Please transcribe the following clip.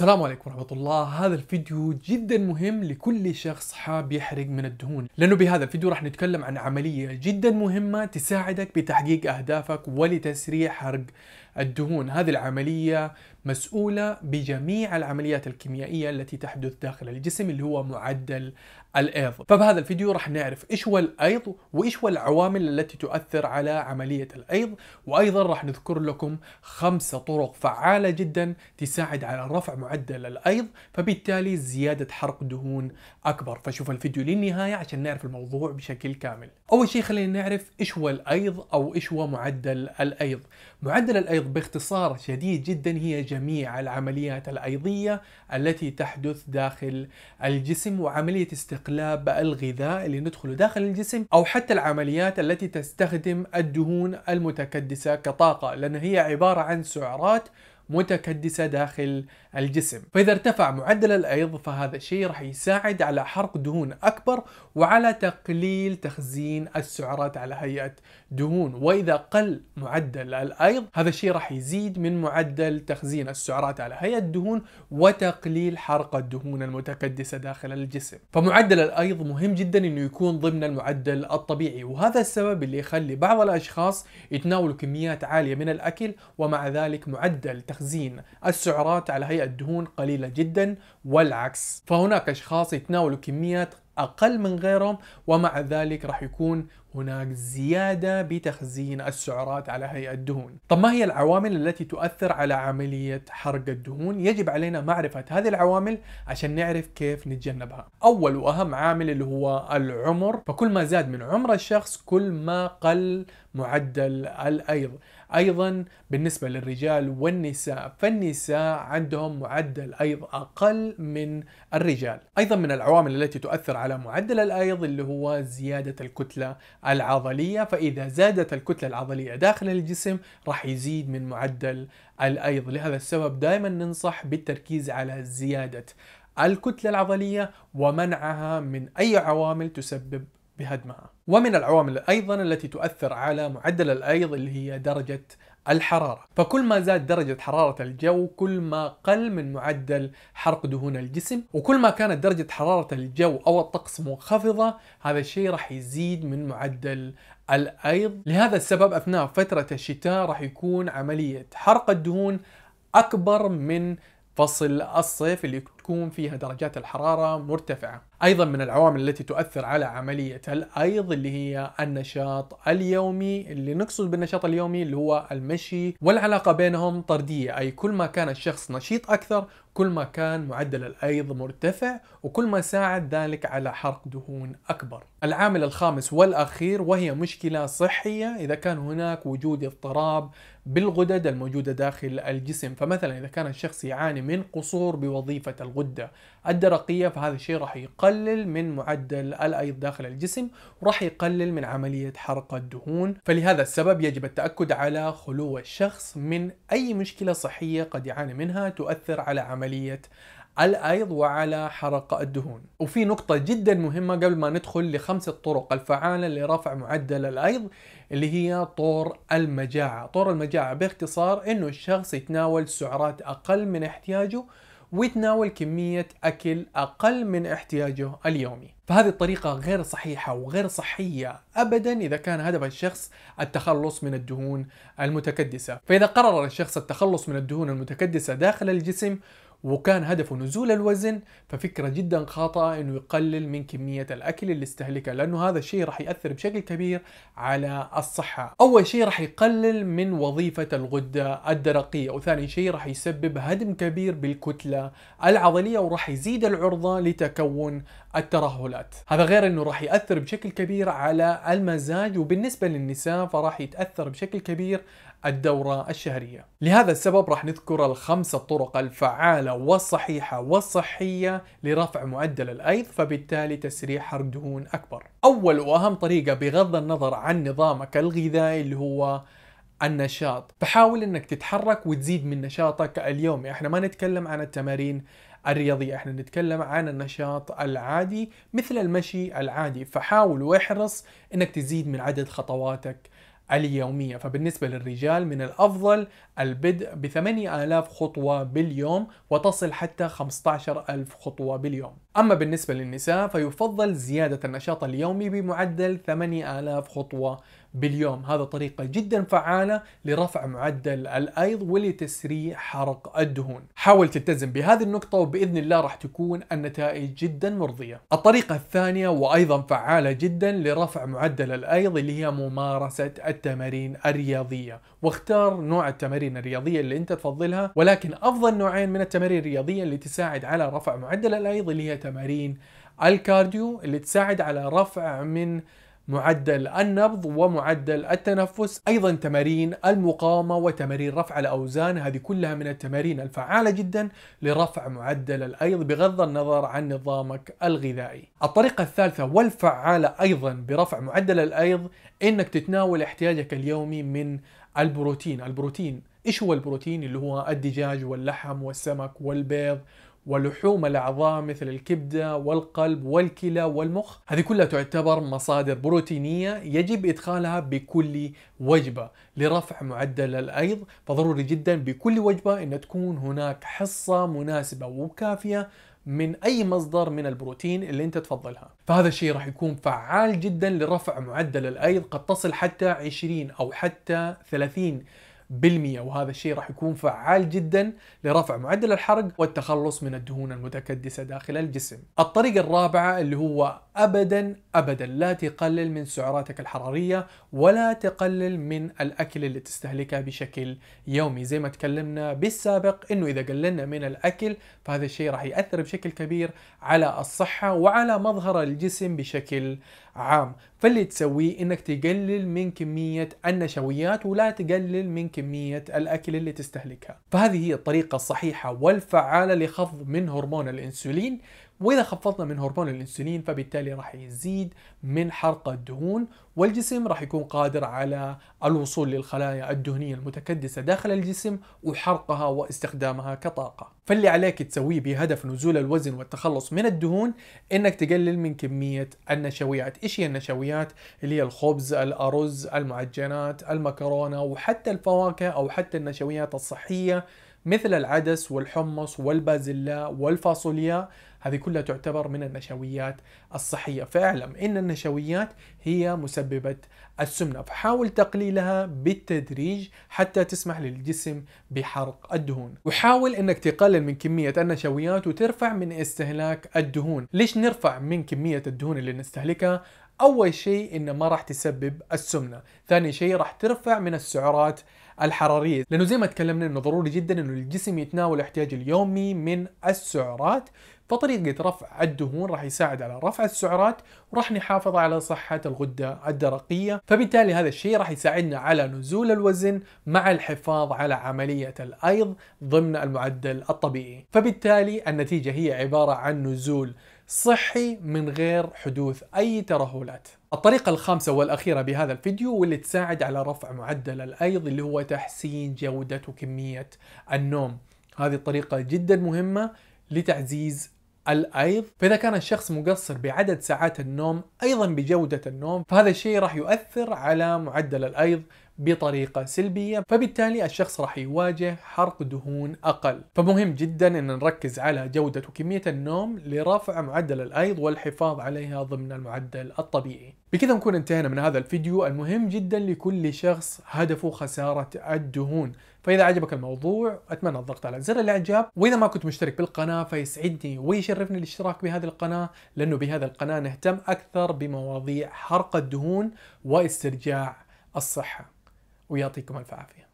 السلام عليكم ورحمة الله هذا الفيديو جدا مهم لكل شخص حاب يحرق من الدهون لأنه بهذا الفيديو راح نتكلم عن عملية جدا مهمة تساعدك بتحقيق أهدافك ولتسريع حرق الدهون هذه العملية مسؤولة بجميع العمليات الكيميائية التي تحدث داخل الجسم اللي هو معدل الايض فبهذا الفيديو راح نعرف ايش هو الايض وايش هو العوامل التي تؤثر على عمليه الايض وايضا راح نذكر لكم خمسه طرق فعاله جدا تساعد على رفع معدل الايض فبالتالي زياده حرق دهون اكبر فشوف الفيديو للنهايه عشان نعرف الموضوع بشكل كامل اول شيء خلينا نعرف ايش هو الايض او ايش هو معدل الايض معدل الايض البيض باختصار شديد جدا هي جميع العمليات الأيضية التي تحدث داخل الجسم وعملية استقلاب الغذاء اللي ندخله داخل الجسم أو حتى العمليات التي تستخدم الدهون المتكدسة كطاقة لأن هي عبارة عن سعرات متكدسة داخل الجسم فإذا ارتفع معدل الأيض فهذا الشيء راح يساعد على حرق دهون أكبر وعلى تقليل تخزين السعرات على هيئة دهون واذا قل معدل الايض هذا الشيء راح يزيد من معدل تخزين السعرات على هيئه دهون وتقليل حرق الدهون المتكدسه داخل الجسم فمعدل الايض مهم جدا انه يكون ضمن المعدل الطبيعي وهذا السبب اللي يخلي بعض الاشخاص يتناولوا كميات عاليه من الاكل ومع ذلك معدل تخزين السعرات على هيئه دهون قليله جدا والعكس فهناك اشخاص يتناولوا كميات أقل من غيرهم ومع ذلك راح يكون هناك زيادة بتخزين السعرات على هيئة الدهون. طب ما هي العوامل التي تؤثر على عملية حرق الدهون؟ يجب علينا معرفة هذه العوامل عشان نعرف كيف نتجنبها أول وأهم عامل اللي هو العمر فكل ما زاد من عمر الشخص كل ما قل معدل الأيض أيضا بالنسبة للرجال والنساء فالنساء عندهم معدل أيض أقل من الرجال أيضا من العوامل التي تؤثر على معدل الأيض اللي هو زيادة الكتلة العضلية فإذا زادت الكتلة العضلية داخل الجسم راح يزيد من معدل الأيض لهذا السبب دائما ننصح بالتركيز على زيادة الكتلة العضلية ومنعها من أي عوامل تسبب بهدمها ومن العوامل أيضا التي تؤثر على معدل الأيض اللي هي درجة الحرارة فكل ما زاد درجة حرارة الجو كل ما قل من معدل حرق دهون الجسم وكل ما كانت درجة حرارة الجو أو الطقس منخفضة هذا الشيء راح يزيد من معدل الأيض لهذا السبب أثناء فترة الشتاء راح يكون عملية حرق الدهون أكبر من فصل الصيف اللي تكون فيها درجات الحرارة مرتفعة أيضا من العوامل التي تؤثر على عملية الأيض اللي هي النشاط اليومي اللي نقصد بالنشاط اليومي اللي هو المشي والعلاقة بينهم طردية أي كل ما كان الشخص نشيط أكثر كل ما كان معدل الأيض مرتفع وكل ما ساعد ذلك على حرق دهون أكبر العامل الخامس والأخير وهي مشكلة صحية إذا كان هناك وجود اضطراب بالغدد الموجودة داخل الجسم فمثلا إذا كان الشخص يعاني من قصور بوظيفة الغده الدرقيه فهذا الشيء راح يقلل من معدل الايض داخل الجسم وراح يقلل من عمليه حرق الدهون فلهذا السبب يجب التاكد على خلو الشخص من اي مشكله صحيه قد يعاني منها تؤثر على عمليه الايض وعلى حرق الدهون وفي نقطه جدا مهمه قبل ما ندخل لخمسه طرق الفعاله لرفع معدل الايض اللي هي طور المجاعه طور المجاعه باختصار انه الشخص يتناول سعرات اقل من احتياجه ويتناول كمية أكل أقل من احتياجه اليومي فهذه الطريقة غير صحيحة وغير صحية أبدا إذا كان هدف الشخص التخلص من الدهون المتكدسة فإذا قرر الشخص التخلص من الدهون المتكدسة داخل الجسم وكان هدفه نزول الوزن ففكرة جدا خاطئة انه يقلل من كمية الاكل اللي استهلكها لانه هذا الشيء راح يأثر بشكل كبير على الصحة اول شيء راح يقلل من وظيفة الغدة الدرقية وثاني شيء راح يسبب هدم كبير بالكتلة العضلية وراح يزيد العرضة لتكون الترهلات هذا غير انه راح يأثر بشكل كبير على المزاج وبالنسبة للنساء فراح يتأثر بشكل كبير الدورة الشهرية لهذا السبب راح نذكر الخمسة طرق الفعالة والصحيحة والصحية لرفع معدل الأيض فبالتالي تسريع حرق دهون أكبر أول وأهم طريقة بغض النظر عن نظامك الغذائي اللي هو النشاط فحاول انك تتحرك وتزيد من نشاطك اليومي احنا ما نتكلم عن التمارين الرياضية احنا نتكلم عن النشاط العادي مثل المشي العادي فحاول واحرص انك تزيد من عدد خطواتك اليومية فبالنسبة للرجال من الأفضل البدء ب 8000 خطوة باليوم وتصل حتى 15000 خطوة باليوم أما بالنسبة للنساء فيفضل زيادة النشاط اليومي بمعدل 8000 خطوة باليوم هذا طريقة جدا فعالة لرفع معدل الأيض ولتسريع حرق الدهون حاول تلتزم بهذه النقطة وبإذن الله راح تكون النتائج جدا مرضية الطريقة الثانية وأيضا فعالة جدا لرفع معدل الأيض اللي هي ممارسة التمارين الرياضية واختار نوع التمارين الرياضية اللي أنت تفضلها ولكن أفضل نوعين من التمارين الرياضية اللي تساعد على رفع معدل الأيض اللي هي تمارين الكارديو اللي تساعد على رفع من معدل النبض ومعدل التنفس ايضا تمارين المقاومه وتمارين رفع الاوزان هذه كلها من التمارين الفعاله جدا لرفع معدل الايض بغض النظر عن نظامك الغذائي الطريقه الثالثه والفعاله ايضا برفع معدل الايض انك تتناول احتياجك اليومي من البروتين البروتين ايش هو البروتين اللي هو الدجاج واللحم والسمك والبيض ولحوم الأعضاء مثل الكبدة والقلب والكلى والمخ هذه كلها تعتبر مصادر بروتينية يجب إدخالها بكل وجبة لرفع معدل الأيض فضروري جدا بكل وجبة أن تكون هناك حصة مناسبة وكافية من اي مصدر من البروتين اللي انت تفضلها فهذا الشيء راح يكون فعال جدا لرفع معدل الايض قد تصل حتى 20 او حتى 30 بالمئة وهذا الشيء راح يكون فعال جدا لرفع معدل الحرق والتخلص من الدهون المتكدسة داخل الجسم الطريقة الرابعة اللي هو أبدا ابدا لا تقلل من سعراتك الحراريه ولا تقلل من الاكل اللي تستهلكه بشكل يومي زي ما تكلمنا بالسابق انه اذا قللنا من الاكل فهذا الشيء راح ياثر بشكل كبير على الصحه وعلى مظهر الجسم بشكل عام فاللي تسويه انك تقلل من كميه النشويات ولا تقلل من كميه الاكل اللي تستهلكها فهذه هي الطريقه الصحيحه والفعاله لخفض من هرمون الانسولين واذا خفضنا من هرمون الانسولين فبالتالي راح يزيد من حرق الدهون والجسم راح يكون قادر على الوصول للخلايا الدهنيه المتكدسه داخل الجسم وحرقها واستخدامها كطاقه فاللي عليك تسويه بهدف نزول الوزن والتخلص من الدهون انك تقلل من كميه النشويات ايش هي النشويات اللي هي الخبز الارز المعجنات المكرونه وحتى الفواكه او حتى النشويات الصحيه مثل العدس والحمص والبازلاء والفاصوليا هذه كلها تعتبر من النشويات الصحية فاعلم إن النشويات هي مسببة السمنة فحاول تقليلها بالتدريج حتى تسمح للجسم بحرق الدهون وحاول أنك تقلل من كمية النشويات وترفع من استهلاك الدهون ليش نرفع من كمية الدهون اللي نستهلكها أول شيء إنه ما راح تسبب السمنة ثاني شيء راح ترفع من السعرات الحراريه لانه زي ما تكلمنا انه ضروري جدا انه الجسم يتناول احتياجه اليومي من السعرات فطريقة رفع الدهون راح يساعد على رفع السعرات وراح نحافظ على صحة الغدة الدرقية فبالتالي هذا الشيء راح يساعدنا على نزول الوزن مع الحفاظ على عملية الأيض ضمن المعدل الطبيعي فبالتالي النتيجة هي عبارة عن نزول صحي من غير حدوث أي ترهلات الطريقة الخامسة والأخيرة بهذا الفيديو واللي تساعد على رفع معدل الأيض اللي هو تحسين جودة وكمية النوم هذه الطريقة جدا مهمة لتعزيز الايض فاذا كان الشخص مقصر بعدد ساعات النوم ايضا بجوده النوم فهذا الشيء راح يؤثر على معدل الايض بطريقة سلبية فبالتالي الشخص راح يواجه حرق دهون أقل فمهم جدا أن نركز على جودة وكمية النوم لرفع معدل الأيض والحفاظ عليها ضمن المعدل الطبيعي بكذا نكون انتهينا من هذا الفيديو المهم جدا لكل شخص هدفه خسارة الدهون فإذا عجبك الموضوع أتمنى الضغط على زر الإعجاب وإذا ما كنت مشترك بالقناة فيسعدني ويشرفني الاشتراك بهذه القناة لأنه بهذا القناة نهتم أكثر بمواضيع حرق الدهون واسترجاع الصحة ويعطيكم الف عافيه